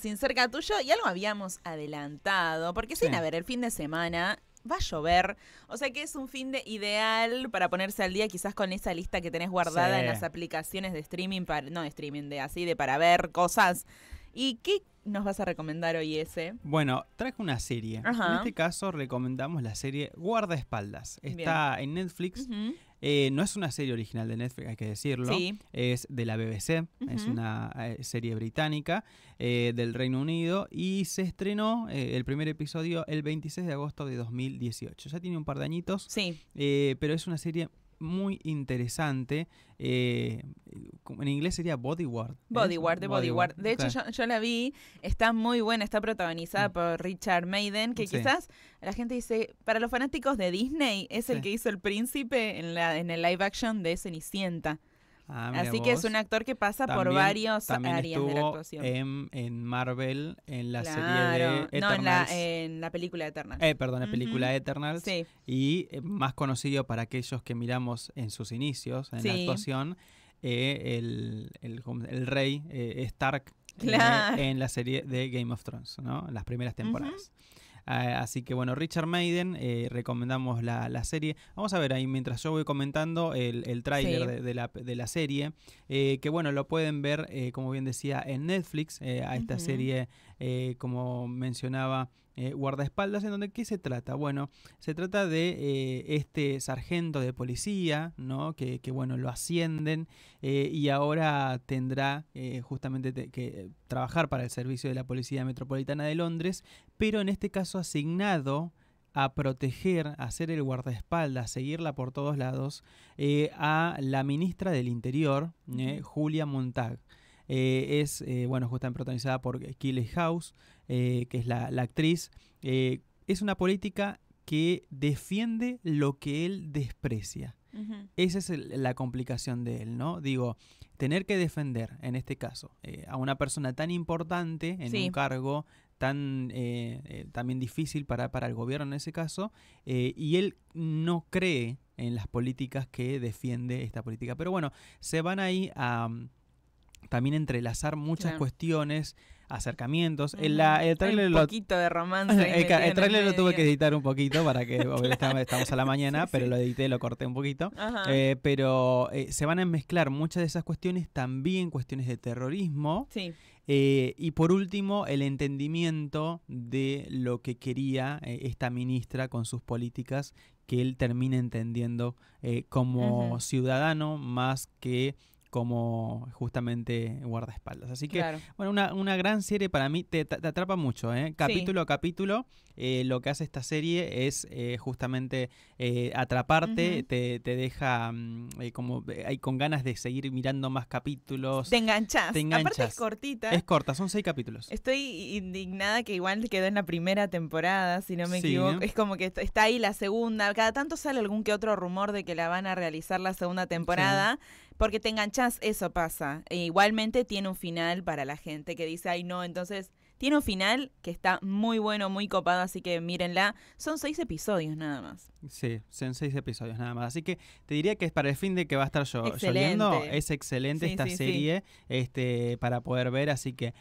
sin cerca tuyo y algo habíamos adelantado, porque sin haber el fin de semana va a llover, o sea que es un fin de ideal para ponerse al día quizás con esa lista que tenés guardada en las aplicaciones de streaming, para, no de streaming, de así, de para ver cosas ¿Y qué nos vas a recomendar hoy ese? Bueno, traje una serie. En este caso recomendamos la serie Guardaespaldas. Está en Netflix. Eh, no es una serie original de Netflix, hay que decirlo. Sí. Es de la BBC, es una eh, serie británica eh, del Reino Unido y se estrenó el primer episodio el 26 de agosto de 2018. Ya tiene un par de añitos, sí. pero es una serie muy interesante. Eh, en inglés sería Bodyguard. ¿eh? Bodyguard, de Bodyguard. de hecho, yo, la vi, está muy buena, está protagonizada mm. por Richard Maiden, que quizás la gente dice, para los fanáticos de Disney, es el que hizo el príncipe en, la, en el live action de Cenicienta. Ah, Así que es un actor que pasa por varios áreas de la actuación. En, en Marvel, en la serie No, en la, en la película Eternals. Eh, perdón, la película Eternals. Y eh, más conocido para aquellos que miramos en sus inicios, en la actuación, eh, el, rey eh, Stark en la serie de Game of Thrones, ¿no? Las primeras temporadas. Ah, así que bueno, Richard Maiden, eh, recomendamos la, la, serie. Vamos a ver ahí mientras yo voy comentando el, el tráiler de, la, serie, eh, que bueno, lo pueden ver, eh, como bien decía, en Netflix, a esta serie, como mencionaba, eh, guardaespaldas, en donde ¿qué se trata? Bueno, se trata de eh, este sargento de policía, ¿no? Que, bueno, lo ascienden eh, y ahora tendrá justamente que trabajar para el servicio de la Policía Metropolitana de Londres, pero en este caso asignado a proteger, a ser el guardaespaldas, seguirla por todos lados, a la ministra del Interior, Julia Montag. Eh, es, eh, bueno, justamente protagonizada por Keely House, eh, que es la, actriz. es una política que defiende lo que él desprecia. Esa es la complicación de él, ¿no? Digo, tener que defender, en este caso, a una persona tan importante en un cargo tan también difícil para, el gobierno en ese caso, y él no cree en las políticas que defiende esta política. Pero bueno, se van ahí a también entrelazar muchas cuestiones, acercamientos. un poquito de romance. el, trailer lo tuve que editar un poquito para que obviamente estamos a la mañana, pero lo edité, lo corté un poquito. Eh, pero eh, se van a mezclar muchas de esas cuestiones, también cuestiones de terrorismo. Sí. Eh, y por último, el entendimiento de lo que quería esta ministra con sus políticas, que él termine entendiendo como ciudadano más que como justamente guardaespaldas. Así que, bueno, una, gran serie para mí, te, atrapa mucho, ¿eh? capítulo a capítulo, eh, lo que hace esta serie es eh, justamente eh, atraparte, te, te, deja mm, como hay con ganas de seguir mirando más capítulos. Te enganchas. Te enganchas. Aparte es cortita. Es corta, son seis capítulos. Estoy indignada que igual quedó en la primera temporada, si no me equivoco. Es como que está ahí la segunda, cada tanto sale algún que otro rumor de que la van a realizar la segunda temporada. Sí porque te enganchas, eso pasa. E igualmente tiene un final para la gente que dice, ay no, entonces tiene un final que está muy bueno, muy copado, así que mírenla. Son seis episodios nada más. Sí, son seis episodios nada más. Así que te diría que es para el fin de que va a estar yo, Es excelente esta serie Este, para poder ver. Así que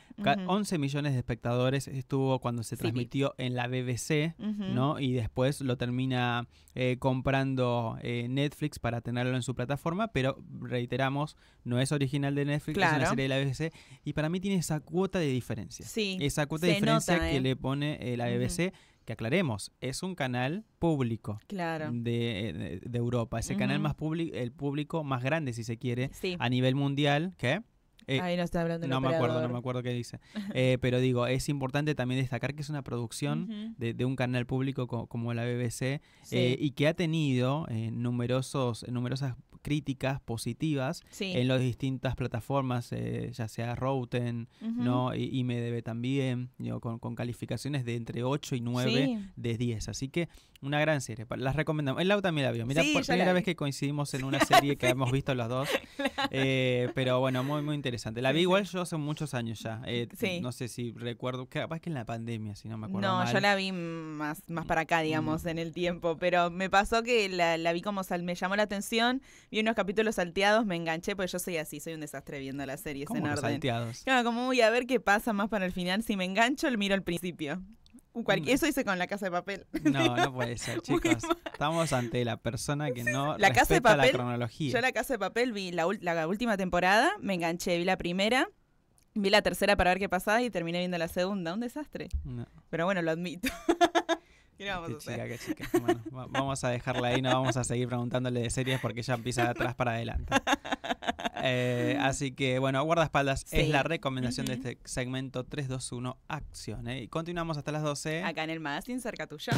11 millones de espectadores estuvo cuando se transmitió en la BBC, ¿no? Y después lo termina eh, comprando eh, Netflix para tenerlo en su plataforma, pero reiteramos, no es original de Netflix, es una serie de la BBC. Y para mí tiene esa cuota de diferencia. Sí esa cuota de diferencia que ¿eh? le pone eh, la BBC, que aclaremos, es un canal público de, Europa, es el canal más público, el público más grande, si se quiere, a nivel mundial, ¿qué? Eh, Ahí no está hablando No me acuerdo, no me acuerdo qué dice. pero digo, es importante también destacar que es una producción de, un canal público como la BBC y que ha tenido numerosos, numerosas críticas positivas en las distintas plataformas, eh, ya sea Routen, ¿no? Y, IMDB también, con, calificaciones de entre 8 y 9 de 10. Así que una gran serie. Las recomendamos. El Lau también la vio. Mira, por primera vez que coincidimos en una serie que hemos visto los dos. Eh, pero bueno, muy, muy interesante. La vi igual yo hace muchos años ya. Eh, no sé si recuerdo, capaz que en la pandemia, si no me acuerdo. No, yo la vi más, más para acá, mm. digamos, en el tiempo. Pero me pasó que la, la vi como, sal, me llamó la atención y unos capítulos salteados, me enganché, porque yo soy así, soy un desastre viendo las series en orden. Salteados? como voy a ver qué pasa más para el final. Si me engancho, el miro al principio. Mm. Eso hice con la casa de papel. No, no puede ser, chicos. Estamos ante la persona que no la respeta la cronología. Yo la casa de papel vi la, última temporada, me enganché, vi la primera. Vi la tercera para ver qué pasaba y terminé viendo la segunda. Un desastre. Pero bueno, lo admito. vamos a dejarla ahí, no vamos a seguir preguntándole de series porque ya empieza de atrás para adelante. Eh, así que, bueno, guardaespaldas espaldas es la recomendación de este segmento 321 Acción. ¿eh? Y continuamos hasta las 12. Acá en el Magazine, cerca tuyo.